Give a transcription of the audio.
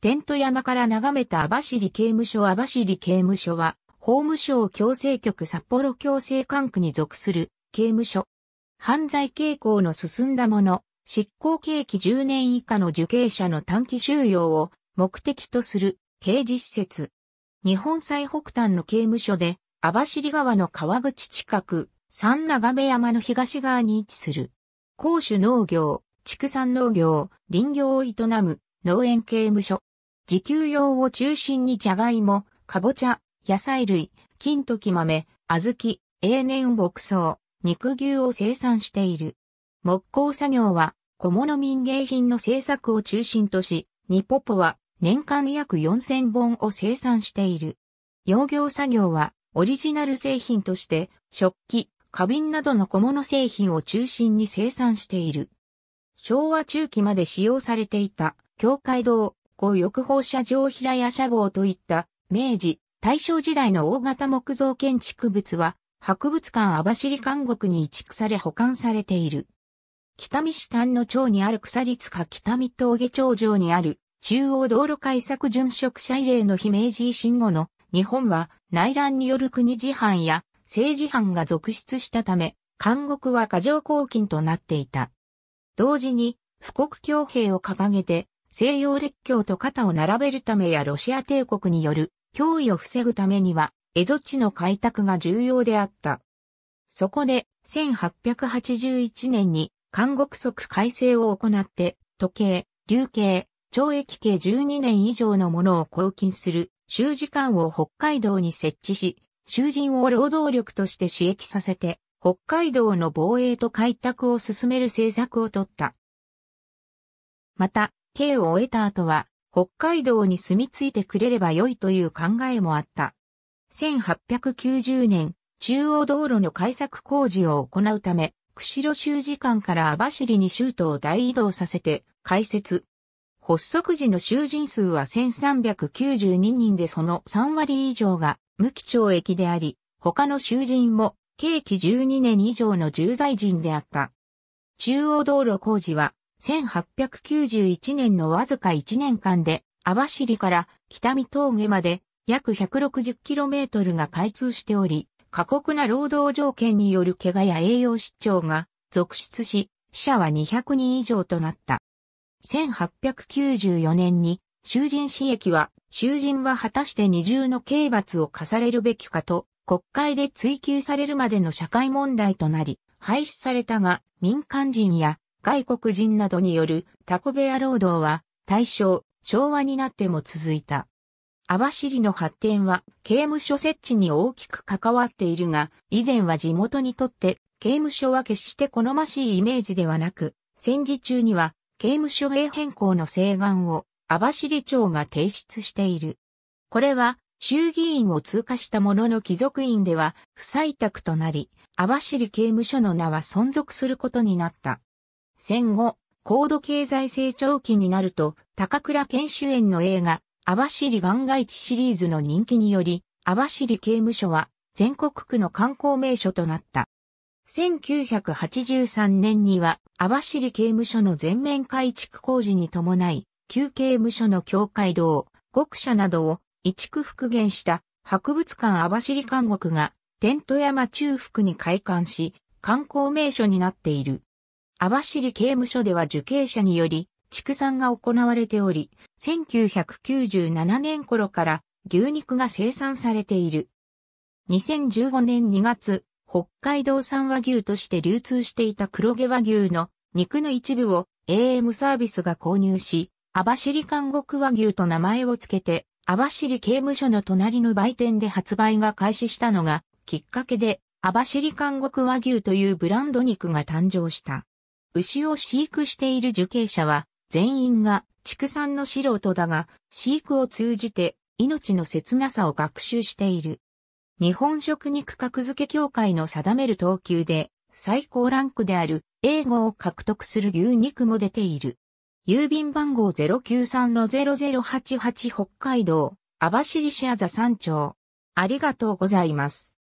テント山から眺めた網走刑務所網走刑務所は、法務省強制局札幌強制管区に属する刑務所。犯罪傾向の進んだもの、執行刑期10年以下の受刑者の短期収容を目的とする刑事施設。日本最北端の刑務所で、網走川の川口近く、三長部山の東側に位置する。公主農業、畜産農業、林業を営む農園刑務所。自給用を中心にじゃがいも、かぼちゃ、野菜類、金時豆、小豆、永年牧草、肉牛を生産している。木工作業は小物民芸品の製作を中心とし、ニポポは年間約4000本を生産している。養業作業はオリジナル製品として食器、花瓶などの小物製品を中心に生産している。昭和中期まで使用されていた境界道、後浴放射状平屋社房といった明治、大正時代の大型木造建築物は博物館網走監獄に移築され保管されている。北見市丹野町にある鎖塚北見峠頂上にある中央道路改作殉職者慰霊の日明治維新後の日本は内乱による国事犯や政治犯が続出したため、監獄は過剰公金となっていた。同時に、富国強兵を掲げて、西洋列強と肩を並べるためやロシア帝国による脅威を防ぐためには、蝦夷地の開拓が重要であった。そこで、1881年に、監獄則改正を行って、時計、流刑、懲役刑12年以上のものを拘禁する、囚時間を北海道に設置し、囚人を労働力として刺激させて、北海道の防衛と開拓を進める政策をとった。また、刑を終えた後は、北海道に住み着いてくれれば良いという考えもあった。1890年、中央道路の改作工事を行うため、釧路州時間から網走に州都を大移動させて、開設。発足時の囚人数は1392人でその3割以上が無期懲役であり、他の囚人も刑期12年以上の重罪人であった。中央道路工事は1891年のわずか1年間で、網走から北見峠まで約 160km が開通しており、過酷な労働条件による怪我や栄養失調が続出し、死者は200人以上となった。1894年に囚人死役は、囚人は果たして二重の刑罰を課されるべきかと、国会で追及されるまでの社会問題となり、廃止されたが、民間人や外国人などによるタコ部屋労働は大正、昭和になっても続いた。網走の発展は刑務所設置に大きく関わっているが、以前は地元にとって刑務所は決して好ましいイメージではなく、戦時中には刑務所名変更の請願を網走町が提出している。これは衆議院を通過したものの貴族院では不採択となり、網走刑務所の名は存続することになった。戦後、高度経済成長期になると、高倉健主演の映画、網走万が一シリーズの人気により、網走刑務所は全国区の観光名所となった。1983年には、網走刑務所の全面改築工事に伴い、旧刑務所の境界道、国舎などを移築復元した博物館網走監獄が、天戸山中腹に開館し、観光名所になっている。網走刑務所では受刑者により、畜産が行われており、1997年頃から牛肉が生産されている。2015年2月、北海道産和牛として流通していた黒毛和牛の肉の一部を AM サービスが購入し、網走監獄和牛と名前を付けて、網走刑務所の隣の売店で発売が開始したのがきっかけで、網走監獄和牛というブランド肉が誕生した。牛を飼育している受刑者は、全員が畜産の素人だが、飼育を通じて命の切なさを学習している。日本食肉格付け協会の定める等級で最高ランクである英語を獲得する牛肉も出ている。郵便番号093-0088北海道網走市あざ山頂。ありがとうございます。